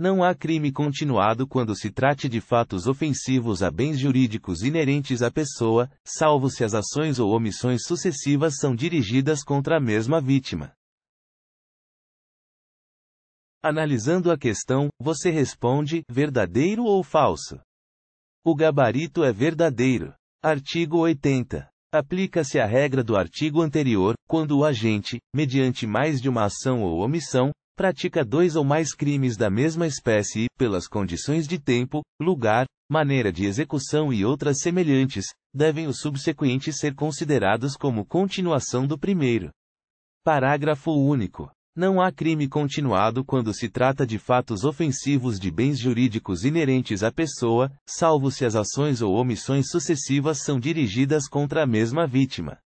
Não há crime continuado quando se trate de fatos ofensivos a bens jurídicos inerentes à pessoa, salvo se as ações ou omissões sucessivas são dirigidas contra a mesma vítima. Analisando a questão, você responde: verdadeiro ou falso? O gabarito é verdadeiro. Artigo 80. Aplica-se a regra do artigo anterior, quando o agente, mediante mais de uma ação ou omissão, pratica dois ou mais crimes da mesma espécie e, pelas condições de tempo, lugar, maneira de execução e outras semelhantes, devem os subsequentes ser considerados como continuação do primeiro. Parágrafo único. Não há crime continuado quando se trata de fatos ofensivos de bens jurídicos inerentes à pessoa, salvo se as ações ou omissões sucessivas são dirigidas contra a mesma vítima.